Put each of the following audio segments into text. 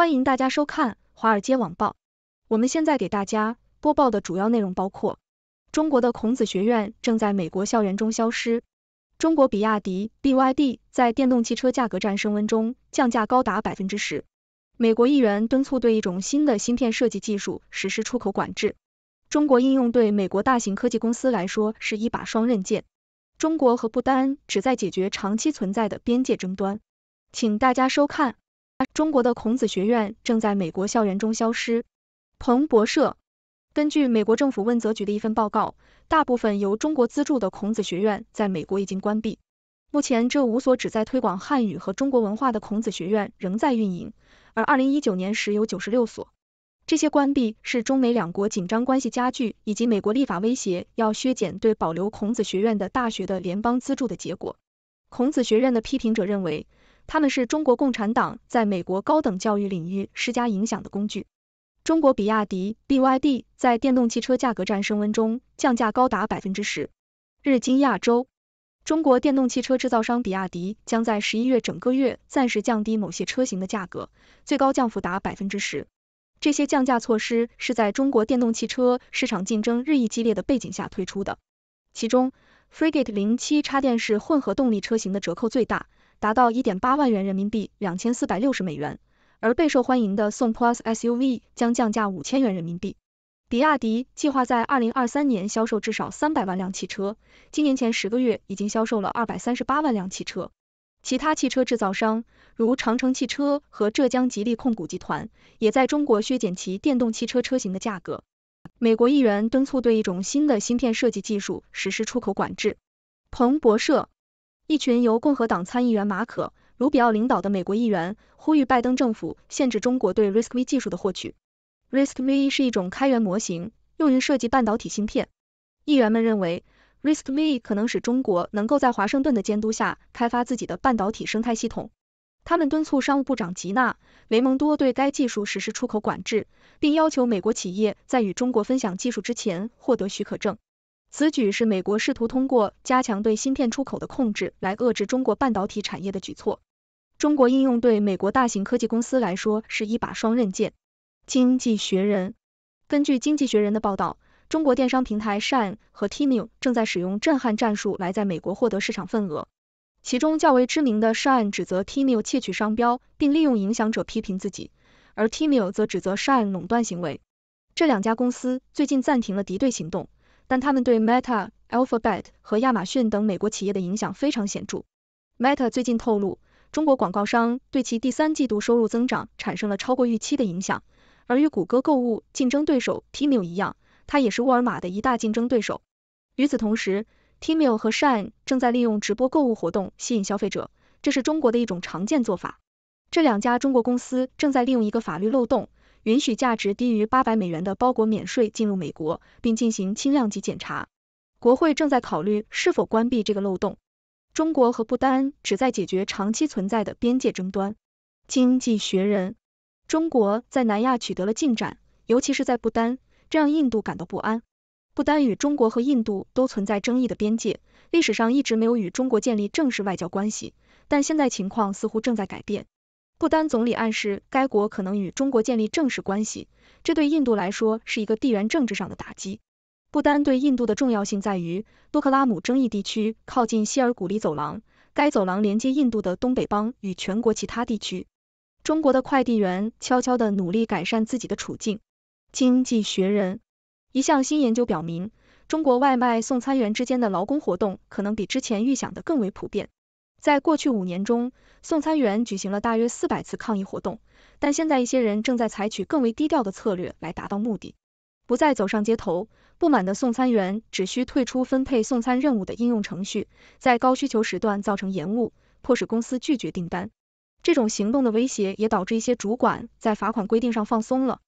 欢迎大家收看《华尔街网报》。我们现在给大家播报的主要内容包括：中国的孔子学院正在美国校园中消失；中国比亚迪 BYD 在电动汽车价格战升温中降价高达百分之十；美国议员敦促对一种新的芯片设计技术实施出口管制；中国应用对美国大型科技公司来说是一把双刃剑；中国和不丹旨在解决长期存在的边界争端。请大家收看。中国的孔子学院正在美国校园中消失。彭博社根据美国政府问责局的一份报告，大部分由中国资助的孔子学院在美国已经关闭。目前，这五所旨在推广汉语和中国文化的孔子学院仍在运营，而二零一九年时有九十六所。这些关闭是中美两国紧张关系加剧以及美国立法威胁要削减对保留孔子学院的大学的联邦资助的结果。孔子学院的批评者认为。他们是中国共产党在美国高等教育领域施加影响的工具。中国比亚迪 BYD 在电动汽车价格战升温中降价高达百分之十。日经亚洲，中国电动汽车制造商比亚迪将在十一月整个月暂时降低某些车型的价格，最高降幅达百分之十。这些降价措施是在中国电动汽车市场竞争日益激烈的背景下推出的。其中，Frigate 零七插电式混合动力车型的折扣最大。达到一点八万元人民币两千四百六十美元，而备受欢迎的宋 PLUS SUV 将降价五千元人民币。比亚迪计划在二零二三年销售至少三百万辆汽车，今年前十个月已经销售了二百三十八万辆汽车。其他汽车制造商如长城汽车和浙江吉利控股集团也在中国削减其电动汽车车型的价格。美国议员敦促对一种新的芯片设计技术实施出口管制。彭博社。一群由共和党参议员马可·卢比奥领导的美国议员呼吁拜登政府限制中国对 RISC-V 技术的获取。RISC-V 是一种开源模型，用于设计半导体芯片。议员们认为，RISC-V 可能使中国能够在华盛顿的监督下开发自己的半导体生态系统。他们敦促商务部长吉娜·雷蒙多对该技术实施出口管制，并要求美国企业在与中国分享技术之前获得许可证。此举是美国试图通过加强对芯片出口的控制来遏制中国半导体产业的举措。中国应用对美国大型科技公司来说是一把双刃剑。经济学人根据经济学人的报道，中国电商平台 Shine 和 t m a 正在使用震撼战术来在美国获得市场份额。其中较为知名的 Shine 指责 t m a 窃取商标，并利用影响者批评自己；而 t m a 则指责 Shine 垄断行为。这两家公司最近暂停了敌对行动。但他们对 Meta、Alphabet 和亚马逊等美国企业的影响非常显著。Meta 最近透露，中国广告商对其第三季度收入增长产生了超过预期的影响。而与谷歌购物竞争对手 Tmall 一样，它也是沃尔玛的一大竞争对手。与此同时，Tmall 和 Shine 正在利用直播购物活动吸引消费者，这是中国的一种常见做法。这两家中国公司正在利用一个法律漏洞。允许价值低于八百美元的包裹免税进入美国，并进行轻量级检查。国会正在考虑是否关闭这个漏洞。中国和不丹旨在解决长期存在的边界争端。经济学人：中国在南亚取得了进展，尤其是在不丹，这让印度感到不安。不丹与中国和印度都存在争议的边界，历史上一直没有与中国建立正式外交关系，但现在情况似乎正在改变。不丹总理暗示该国可能与中国建立正式关系，这对印度来说是一个地缘政治上的打击。不丹对印度的重要性在于多克拉姆争议地区靠近希尔古里走廊，该走廊连接印度的东北邦与全国其他地区。中国的快递员悄悄的努力改善自己的处境。经济学人一项新研究表明，中国外卖送餐员之间的劳工活动可能比之前预想的更为普遍。在过去五年中，送餐员举行了大约四百次抗议活动。但现在一些人正在采取更为低调的策略来达到目的，不再走上街头。不满的送餐员只需退出分配送餐任务的应用程序，在高需求时段造成延误，迫使公司拒绝订单。这种行动的威胁也导致一些主管在罚款规定上放松了。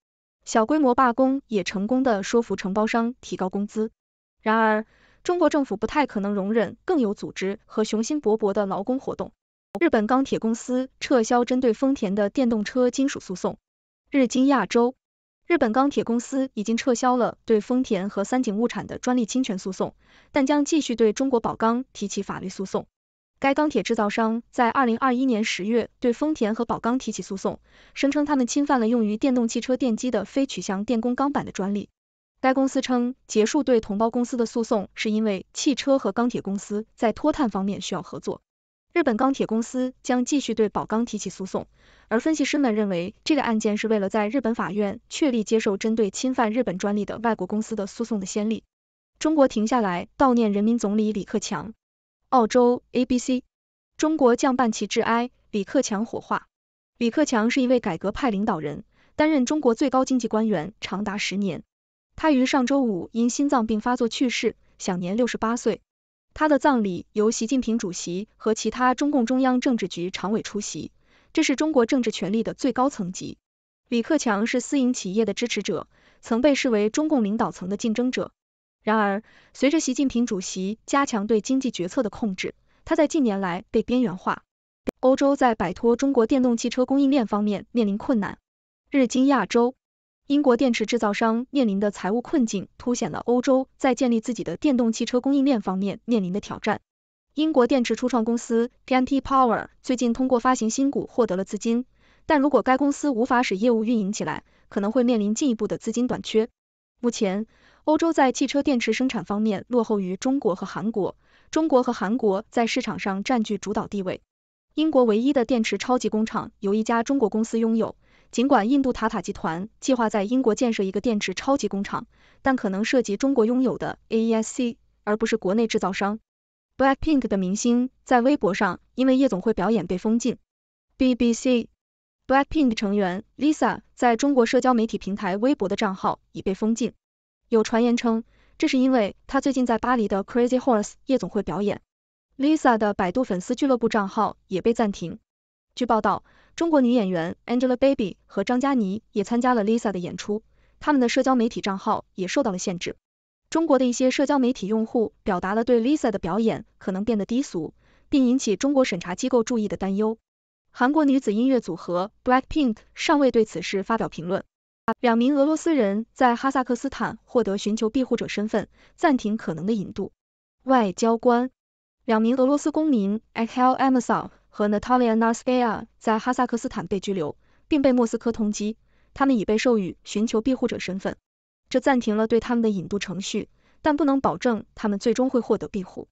小规模罢工也成功的说服承包商提高工资。然而，中国政府不太可能容忍更有组织和雄心勃勃的劳工活动。日本钢铁公司撤销针对丰田的电动车金属诉讼。日经亚洲，日本钢铁公司已经撤销了对丰田和三井物产的专利侵权诉讼，但将继续对中国宝钢提起法律诉讼。该钢铁制造商在二零二一年十月对丰田和宝钢提起诉讼，声称他们侵犯了用于电动汽车电机的非取向电工钢板的专利。该公司称，结束对同胞公司的诉讼是因为汽车和钢铁公司在脱碳方面需要合作。日本钢铁公司将继续对宝钢提起诉讼，而分析师们认为这个案件是为了在日本法院确立接受针对侵犯日本专利的外国公司的诉讼的先例。中国停下来悼念人民总理李克强，澳洲 ABC，中国降半旗致哀，李克强火化。李克强是一位改革派领导人，担任中国最高经济官员长达十年。他于上周五因心脏病发作去世，享年六十八岁。他的葬礼由习近平主席和其他中共中央政治局常委出席，这是中国政治权力的最高层级。李克强是私营企业的支持者，曾被视为中共领导层的竞争者。然而，随着习近平主席加强对经济决策的控制，他在近年来被边缘化。欧洲在摆脱中国电动汽车供应链方面面临困难。日经亚洲。英国电池制造商面临的财务困境，凸显了欧洲在建立自己的电动汽车供应链方面面临的挑战。英国电池初创公司 TNT Power 最近通过发行新股获得了资金，但如果该公司无法使业务运营起来，可能会面临进一步的资金短缺。目前，欧洲在汽车电池生产方面落后于中国和韩国，中国和韩国在市场上占据主导地位。英国唯一的电池超级工厂由一家中国公司拥有。尽管印度塔塔集团计划在英国建设一个电池超级工厂，但可能涉及中国拥有的 AESC，而不是国内制造商。Blackpink 的明星在微博上因为夜总会表演被封禁。BBC Blackpink 成员 Lisa 在中国社交媒体平台微博的账号已被封禁，有传言称这是因为她最近在巴黎的 Crazy Horse 夜总会表演。Lisa 的百度粉丝俱乐部账号也被暂停。据报道。中国女演员 Angelababy 和张嘉倪也参加了 Lisa 的演出，他们的社交媒体账号也受到了限制。中国的一些社交媒体用户表达了对 Lisa 的表演可能变得低俗，并引起中国审查机构注意的担忧。韩国女子音乐组合 Blackpink 尚未对此事发表评论。两名俄罗斯人在哈萨克斯坦获得寻求庇护者身份，暂停可能的引渡。外交官，两名俄罗斯公民 a l e x e Amosov。和 Natalia Narskaya 在哈萨克斯坦被拘留，并被莫斯科通缉。他们已被授予寻求庇护者身份，这暂停了对他们的引渡程序，但不能保证他们最终会获得庇护。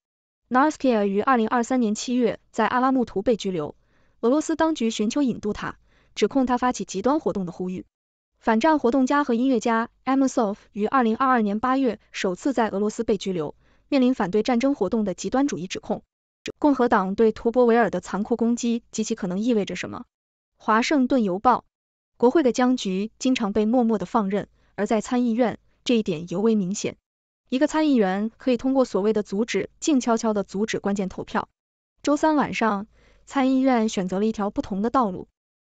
Narskaya 于2023年7月在阿拉木图被拘留，俄罗斯当局寻求引渡他，指控他发起极端活动的呼吁。反战活动家和音乐家 Amosov 于2022年8月首次在俄罗斯被拘留，面临反对战争活动的极端主义指控。共和党对图伯维尔的残酷攻击及其可能意味着什么？华盛顿邮报。国会的僵局经常被默默的放任，而在参议院，这一点尤为明显。一个参议员可以通过所谓的阻止，静悄悄的阻止关键投票。周三晚上，参议院选择了一条不同的道路。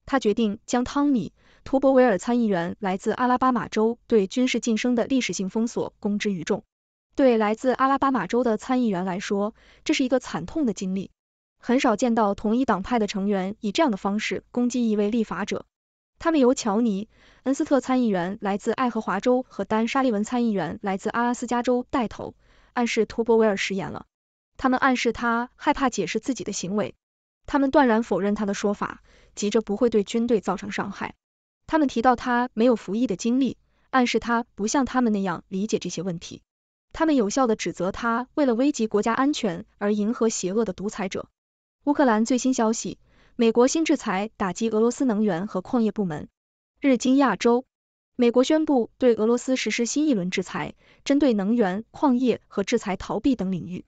他决定将汤米·图伯维尔参议员来自阿拉巴马州对军事晋升的历史性封锁公之于众。对来自阿拉巴马州的参议员来说，这是一个惨痛的经历。很少见到同一党派的成员以这样的方式攻击一位立法者。他们由乔尼·恩斯特参议员来自爱荷华州和丹·沙利文参议员来自阿拉斯加州带头，暗示托波维尔食言了。他们暗示他害怕解释自己的行为。他们断然否认他的说法，急着不会对军队造成伤害。他们提到他没有服役的经历，暗示他不像他们那样理解这些问题。他们有效地指责他为了危及国家安全而迎合邪恶的独裁者。乌克兰最新消息，美国新制裁打击俄罗斯能源和矿业部门。日经亚洲，美国宣布对俄罗斯实施新一轮制裁，针对能源、矿业和制裁逃避等领域。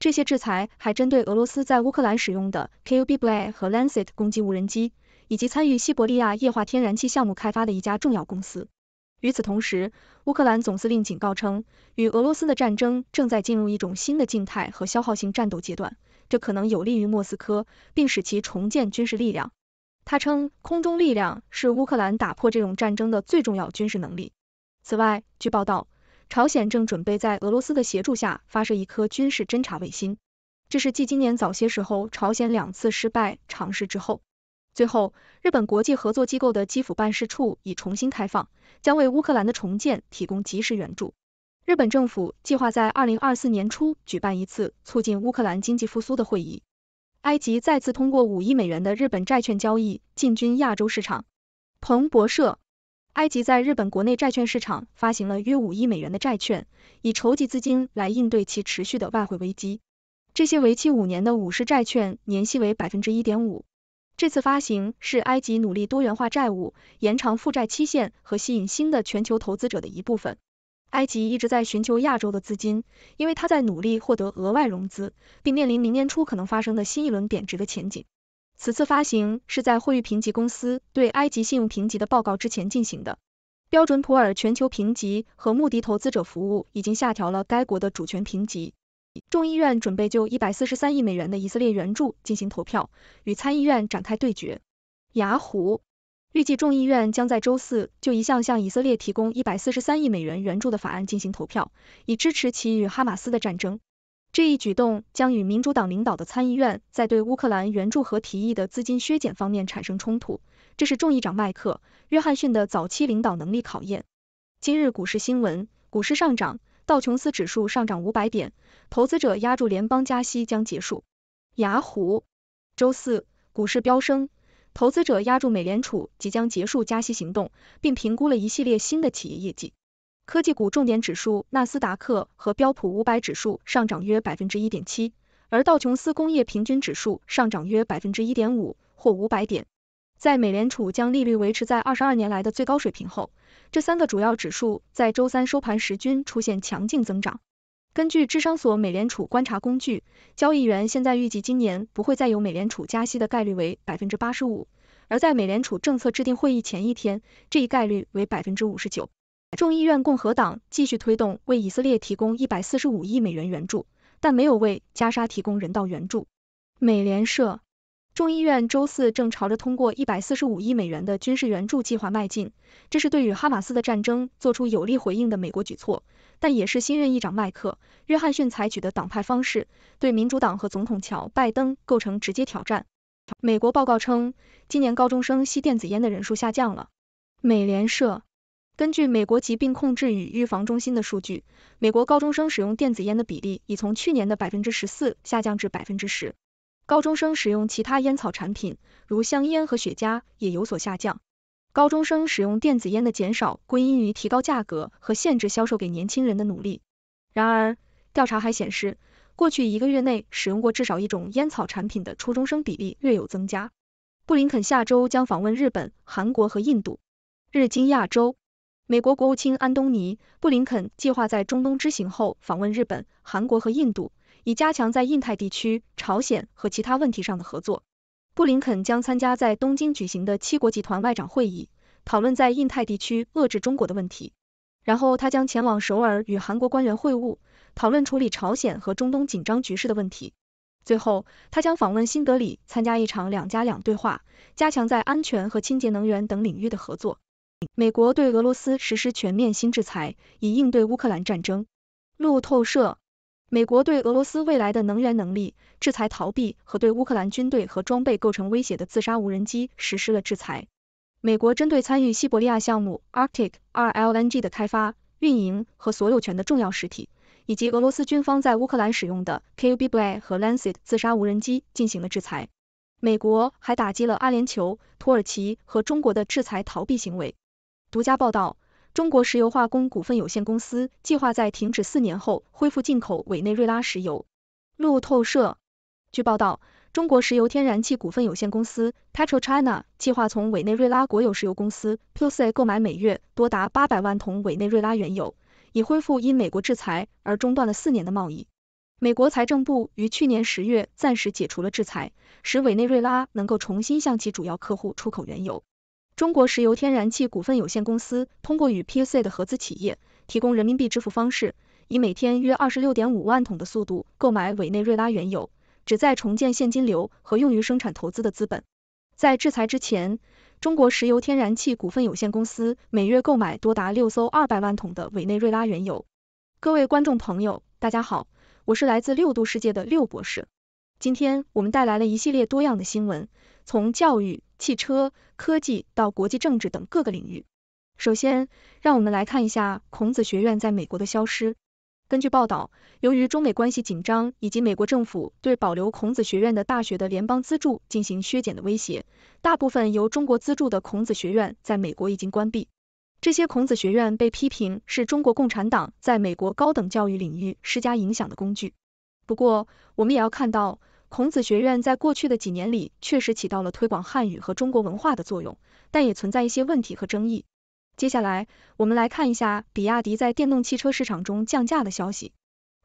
这些制裁还针对俄罗斯在乌克兰使用的 KUBA 和 Lancet 攻击无人机，以及参与西伯利亚液化天然气项目开发的一家重要公司。与此同时，乌克兰总司令警告称，与俄罗斯的战争正在进入一种新的静态和消耗性战斗阶段，这可能有利于莫斯科，并使其重建军事力量。他称，空中力量是乌克兰打破这种战争的最重要军事能力。此外，据报道，朝鲜正准备在俄罗斯的协助下发射一颗军事侦察卫星，这是继今年早些时候朝鲜两次失败尝试之后。最后，日本国际合作机构的基辅办事处已重新开放，将为乌克兰的重建提供及时援助。日本政府计划在二零二四年初举办一次促进乌克兰经济复苏的会议。埃及再次通过五亿美元的日本债券交易进军亚洲市场。彭博社，埃及在日本国内债券市场发行了约五亿美元的债券，以筹集资金来应对其持续的外汇危机。这些为期五年的五十债券年息为百分之一点五。这次发行是埃及努力多元化债务、延长负债期限和吸引新的全球投资者的一部分。埃及一直在寻求亚洲的资金，因为它在努力获得额外融资，并面临明年初可能发生的新一轮贬值的前景。此次发行是在惠誉评级公司对埃及信用评级的报告之前进行的。标准普尔全球评级和穆迪投资者服务已经下调了该国的主权评级。众议院准备就一百四十三亿美元的以色列援助进行投票，与参议院展开对决。雅虎预计众议院将在周四就一项向以色列提供一百四十三亿美元援助的法案进行投票，以支持其与哈马斯的战争。这一举动将与民主党领导的参议院在对乌克兰援助和提议的资金削减方面产生冲突，这是众议长麦克·约翰逊的早期领导能力考验。今日股市新闻，股市上涨。道琼斯指数上涨五百点，投资者压住联邦加息将结束。雅虎周四股市飙升，投资者压住美联储即将结束加息行动，并评估了一系列新的企业业绩。科技股重点指数纳斯达克和标普五百指数上涨约百分之一点七，而道琼斯工业平均指数上涨约百分之一点五，或五百点。在美联储将利率维持在二十二年来的最高水平后，这三个主要指数在周三收盘时均出现强劲增长。根据智商所美联储观察工具，交易员现在预计今年不会再有美联储加息的概率为百分之八十五，而在美联储政策制定会议前一天，这一概率为百分之五十九。众议院共和党继续推动为以色列提供一百四十五亿美元援助，但没有为加沙提供人道援助。美联社。众议院周四正朝着通过一百四十五亿美元的军事援助计划迈进，这是对与哈马斯的战争做出有力回应的美国举措，但也是新任议长迈克·约翰逊采取的党派方式对民主党和总统乔·拜登构成直接挑战。美国报告称，今年高中生吸电子烟的人数下降了。美联社根据美国疾病控制与预防中心的数据，美国高中生使用电子烟的比例已从去年的百分之十四下降至百分之十。高中生使用其他烟草产品，如香烟和雪茄，也有所下降。高中生使用电子烟的减少归因于提高价格和限制销售给年轻人的努力。然而，调查还显示，过去一个月内使用过至少一种烟草产品的初中生比例略有增加。布林肯下周将访问日本、韩国和印度。日经亚洲，美国国务卿安东尼·布林肯计划在中东之行后访问日本、韩国和印度。以加强在印太地区、朝鲜和其他问题上的合作。布林肯将参加在东京举行的七国集团外长会议，讨论在印太地区遏制中国的问题。然后他将前往首尔与韩国官员会晤，讨论处理朝鲜和中东紧张局势的问题。最后，他将访问新德里，参加一场两加两对话，加强在安全和清洁能源等领域的合作。美国对俄罗斯实施全面新制裁，以应对乌克兰战争。路透社。美国对俄罗斯未来的能源能力、制裁逃避和对乌克兰军队和装备构成威胁的自杀无人机实施了制裁。美国针对参与西伯利亚项目 Arctic R L N G 的开发、运营和所有权的重要实体，以及俄罗斯军方在乌克兰使用的 KUBA 和 Lancet 自杀无人机进行了制裁。美国还打击了阿联酋、土耳其和中国的制裁逃避行为。独家报道。中国石油化工股份有限公司计划在停止四年后恢复进口委内瑞拉石油。路透社据报道，中国石油天然气股份有限公司 p e t r o China） 计划从委内瑞拉国有石油公司 （PSC） 购买每月多达八百万桶委内瑞拉原油，以恢复因美国制裁而中断了四年的贸易。美国财政部于去年十月暂时解除了制裁，使委内瑞拉能够重新向其主要客户出口原油。中国石油天然气股份有限公司通过与 PSC 的合资企业，提供人民币支付方式，以每天约二十六点五万桶的速度购买委内瑞拉原油，旨在重建现金流和用于生产投资的资本。在制裁之前，中国石油天然气股份有限公司每月购买多达六艘二百万桶的委内瑞拉原油。各位观众朋友，大家好，我是来自六度世界的六博士。今天我们带来了一系列多样的新闻，从教育。汽车、科技到国际政治等各个领域。首先，让我们来看一下孔子学院在美国的消失。根据报道，由于中美关系紧张以及美国政府对保留孔子学院的大学的联邦资助进行削减的威胁，大部分由中国资助的孔子学院在美国已经关闭。这些孔子学院被批评是中国共产党在美国高等教育领域施加影响的工具。不过，我们也要看到。孔子学院在过去的几年里确实起到了推广汉语和中国文化的作用，但也存在一些问题和争议。接下来，我们来看一下比亚迪在电动汽车市场中降价的消息。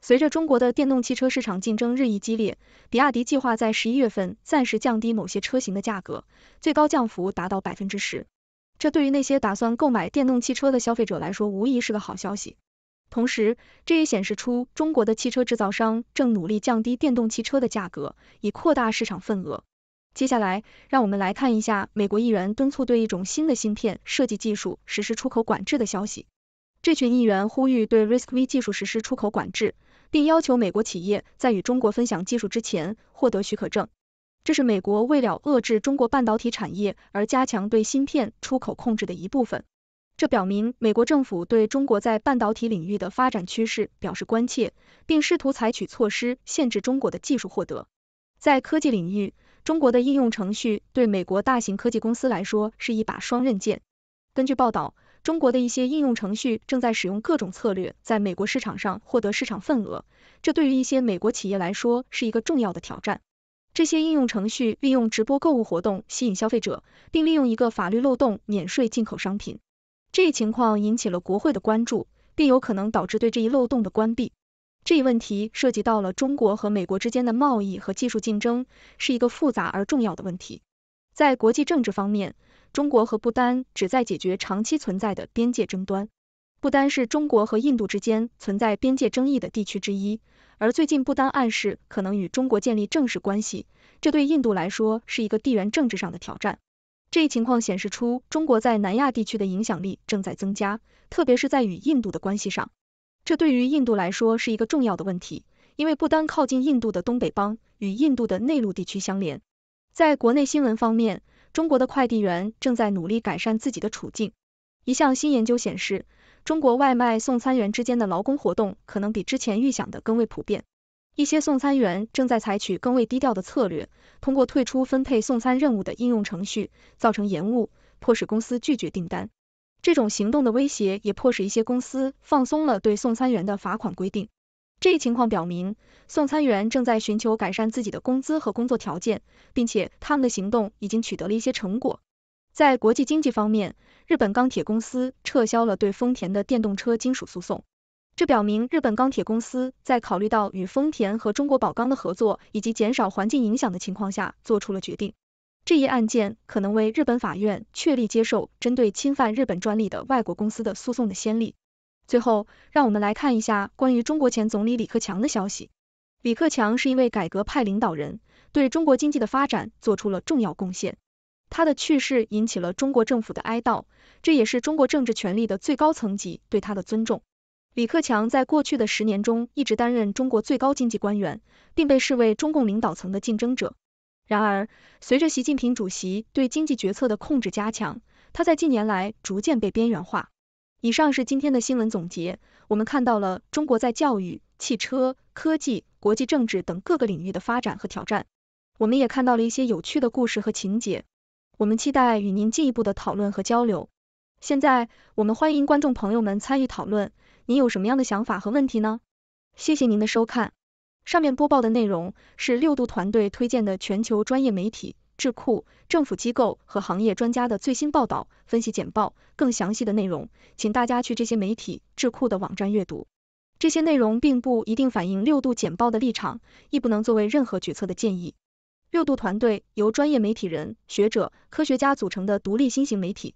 随着中国的电动汽车市场竞争日益激烈，比亚迪计划在十一月份暂时降低某些车型的价格，最高降幅达到百分之十。这对于那些打算购买电动汽车的消费者来说，无疑是个好消息。同时，这也显示出中国的汽车制造商正努力降低电动汽车的价格，以扩大市场份额。接下来，让我们来看一下美国议员敦促对一种新的芯片设计技术实施出口管制的消息。这群议员呼吁对 Risk V 技术实施出口管制，并要求美国企业在与中国分享技术之前获得许可证。这是美国为了遏制中国半导体产业而加强对芯片出口控制的一部分。这表明美国政府对中国在半导体领域的发展趋势表示关切，并试图采取措施限制中国的技术获得。在科技领域，中国的应用程序对美国大型科技公司来说是一把双刃剑。根据报道，中国的一些应用程序正在使用各种策略，在美国市场上获得市场份额。这对于一些美国企业来说是一个重要的挑战。这些应用程序利用直播购物活动吸引消费者，并利用一个法律漏洞免税进口商品。这一情况引起了国会的关注，并有可能导致对这一漏洞的关闭。这一问题涉及到了中国和美国之间的贸易和技术竞争，是一个复杂而重要的问题。在国际政治方面，中国和不丹旨在解决长期存在的边界争端。不丹是中国和印度之间存在边界争议的地区之一，而最近不丹暗示可能与中国建立正式关系，这对印度来说是一个地缘政治上的挑战。这一情况显示出中国在南亚地区的影响力正在增加，特别是在与印度的关系上。这对于印度来说是一个重要的问题，因为不丹靠近印度的东北邦与印度的内陆地区相连。在国内新闻方面，中国的快递员正在努力改善自己的处境。一项新研究显示，中国外卖送餐员之间的劳工活动可能比之前预想的更为普遍。一些送餐员正在采取更为低调的策略，通过退出分配送餐任务的应用程序，造成延误，迫使公司拒绝订单。这种行动的威胁也迫使一些公司放松了对送餐员的罚款规定。这一情况表明，送餐员正在寻求改善自己的工资和工作条件，并且他们的行动已经取得了一些成果。在国际经济方面，日本钢铁公司撤销了对丰田的电动车金属诉讼。这表明日本钢铁公司在考虑到与丰田和中国宝钢的合作以及减少环境影响的情况下，做出了决定。这一案件可能为日本法院确立接受针对侵犯日本专利的外国公司的诉讼的先例。最后，让我们来看一下关于中国前总理李克强的消息。李克强是一位改革派领导人，对中国经济的发展做出了重要贡献。他的去世引起了中国政府的哀悼，这也是中国政治权力的最高层级对他的尊重。李克强在过去的十年中一直担任中国最高经济官员，并被视为中共领导层的竞争者。然而，随着习近平主席对经济决策的控制加强，他在近年来逐渐被边缘化。以上是今天的新闻总结。我们看到了中国在教育、汽车、科技、国际政治等各个领域的发展和挑战。我们也看到了一些有趣的故事和情节。我们期待与您进一步的讨论和交流。现在我们欢迎观众朋友们参与讨论，您有什么样的想法和问题呢？谢谢您的收看。上面播报的内容是六度团队推荐的全球专业媒体、智库、政府机构和行业专家的最新报道、分析简报。更详细的内容，请大家去这些媒体、智库的网站阅读。这些内容并不一定反映六度简报的立场，亦不能作为任何决策的建议。六度团队由专业媒体人、学者、科学家组成的独立新型媒体。